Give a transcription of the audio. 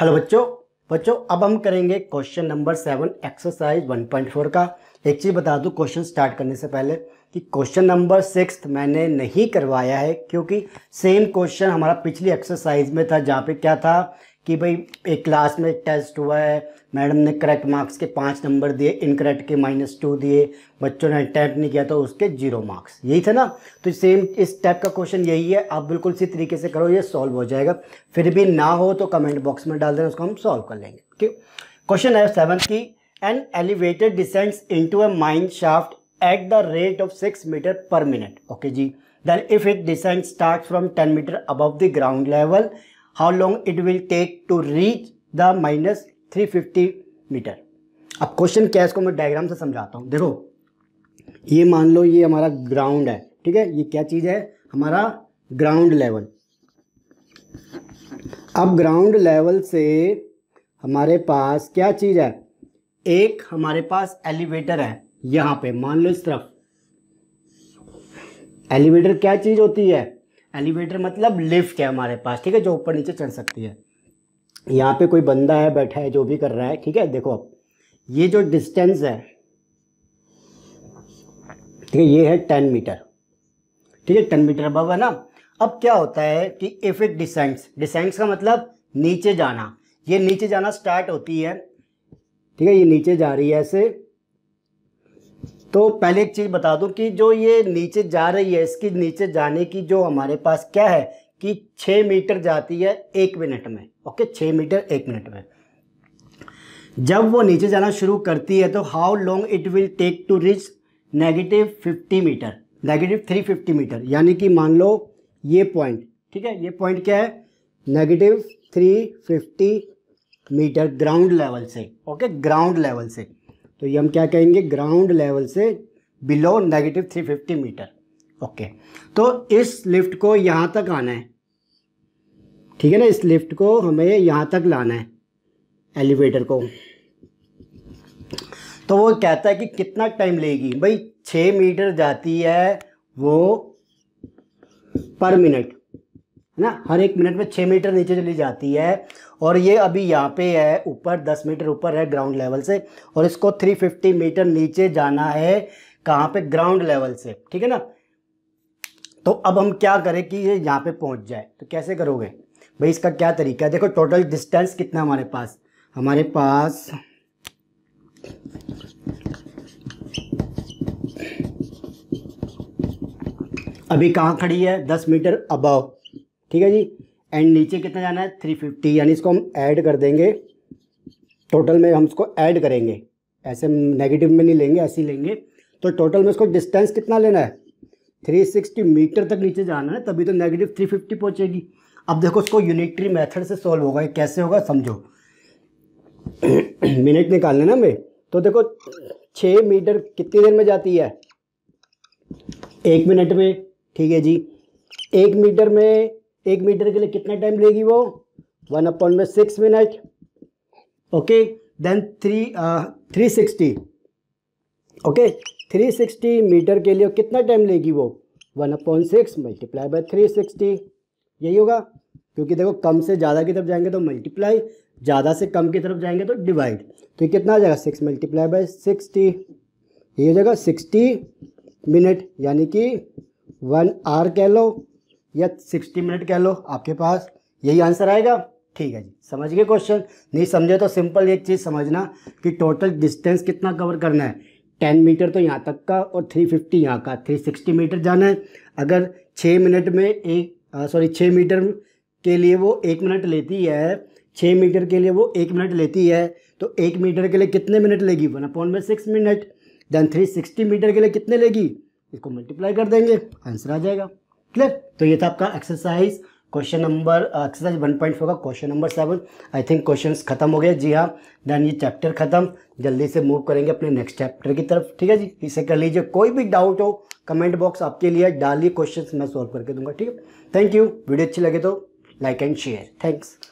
hello बच्चों बच्चों अब हम करेंगे question number seven exercise one point four का एक चीज़ बता दूँ क्वेश्चन स्टार्ट करने से पहले कि क्वेश्चन नंबर सिक्स मैंने नहीं करवाया है क्योंकि सेम क्वेश्चन हमारा पिछली एक्सरसाइज में था जहाँ पे क्या था कि भाई एक क्लास में टेस्ट हुआ है मैडम ने करेक्ट मार्क्स के पाँच नंबर दिए इनकरेक्ट के माइनस टू दिए बच्चों ने अटैम्प्ट नहीं किया तो उसके जीरो मार्क्स यही था ना तो सेम इस टाइप का क्वेश्चन यही है आप बिल्कुल इसी तरीके से करो ये सॉल्व हो जाएगा फिर भी ना हो तो कमेंट बॉक्स में डाल देना उसको हम सॉल्व कर लेंगे क्वेश्चन है सेवन की an elevated into a mine shaft at the rate of six metre per minute okay जी then if it descent start from ten metre above the ground level how long it will take to reach the minus 350 metre अब question क्या है इसको मैं diagram से समझाता हूँ देखो ये मान लो ये हमारा ग्राउंड है ठीक है ये क्या चीज़ है हमारा ग्राउंड लेवल अब ग्राउंड लेवल से हमारे पास क्या चीज़ है एक हमारे पास एलिवेटर है यहाँ पे मान लो इस तरफ एलिवेटर क्या चीज़ होती है एलिवेटर मतलब लिफ्ट है हमारे पास ठीक है जो ऊपर नीचे चढ़ सकती है यहाँ पे कोई बंदा है बैठा है जो भी कर रहा है ठीक है देखो अब ये जो डिस्टेंस है ठीक है ये है टेन मीटर ठीक है टेन मीटर अब है ना अब क्या होता है कि इफ़ इट डिसेंस डिसेंस का मतलब नीचे जाना ये नीचे जाना स्टार्ट होती है ठीक है ये नीचे जा रही है ऐसे तो पहले एक चीज़ बता दूं कि जो ये नीचे जा रही है इसकी नीचे जाने की जो हमारे पास क्या है कि छः मीटर जाती है एक मिनट में ओके छः मीटर एक मिनट में जब वो नीचे जाना शुरू करती है तो how long it will take to reach negative fifty metre negative three fifty metre यानी कि मान लो ये पॉइंट ठीक है ये पॉइंट क्या है negative three fifty metre ground level से ओके ग्राउंड लेवल से तो ये हम क्या कहेंगे ग्राउंड लेवल से below negative three fifty metre okay तो इस लिफ्ट को यहाँ तक आना है ठीक है ना इस लिफ्ट को हमें यहाँ तक लाना है एलिवेटर को तो वो कहता है कि कितना टाइम लेगी भाई छः मीटर जाती है वो पर मिनट ना हर एक मिनट में छः मीटर नीचे चली जाती है और ये अभी यहाँ पे है ऊपर दस मीटर ऊपर है ग्राउंड लेवल से और इसको थ्री फिफ्टी मीटर नीचे जाना है कहाँ पे ग्राउंड लेवल से ठीक है ना तो अब हम क्या करें कि ये यहाँ पे पहुँच जाए तो कैसे करोगे भाई इसका क्या तरीका है देखो टोटल डिस्टेंस कितना हमारे पास हमारे पास अभी कहाँ खड़ी है दस मीटर अबव ठीक है जी एंड नीचे कितना जाना है थ्री फिफ्टी यानी इसको हम ऐड कर देंगे टोटल में हम इसको ऐड करेंगे ऐसे हम नेगेटिव में नहीं लेंगे ऐसे ही लेंगे तो टोटल में इसको डिस्टेंस कितना लेना है थ्री सिक्सटी मीटर तक नीचे जाना है तभी तो नेगेटिव थ्री फिफ्टी पहुँचेगी अब देखो इसको यूनिटरी मेथड से सॉल्व होगा कैसे होगा समझो मिनट निकाल लेना हमें तो देखो छः मीटर कितनी देर में जाती है एक मिनट में ठीक है जी एक मीटर में एक मीटर के लिए कितना टाइम लेगी वो वन अपॉन में six minute okay then three three sixty okay three sixty metre के लिए कितना टाइम लेगी वो one upon six multiply by three sixty यही होगा क्योंकि देखो कम से ज़्यादा की तरफ जाएंगे तो मल्टीप्लाई ज़्यादा से कम की तरफ जाएंगे तो डिवाइड तो कितना आ जाएगा सिक्स मल्टीप्लाई बाई सिक्सटी ये हो जाएगा सिक्सटी मिनट यानी कि वन आर कह लो या सिक्सटी मिनट कह लो आपके पास यही आंसर आएगा ठीक है जी समझ गए क्वेश्चन नहीं समझे तो सिंपल एक चीज़ समझना कि टोटल डिस्टेंस कितना कवर करना है टेन मीटर तो यहाँ तक का और थ्री फिफ्टी यहाँ का थ्री सिक्सटी मीटर जाना है अगर छः मिनट में एक सॉरी छः मीटर के लिए वो एक मिनट लेती है छः मीटर के लिए वो एक मिनट लेती है तो एक मीटर के लिए कितने मिनट लेगी वन अपॉन में six minute then three sixty metre के लिए कितने लेगी इसको मल्टीप्लाई कर देंगे आंसर आ जाएगा क्लियर तो ये था आपका exercise question number exercise one point four का question number seven I think question खत्म हो गए जी हाँ देन ये चैप्टर खत्म जल्दी से मूव करेंगे अपने नेक्स्ट चैप्टर की तरफ ठीक है जी इसे कर लीजिए कोई भी डाउट हो कमेंट बॉक्स आपके लिए डालिए क्वेश्चन मैं सॉल्व करके दूंगा ठीक है थैंक यू वीडियो अच्छी लगे तो लाइक एंड शेयर थैंक्स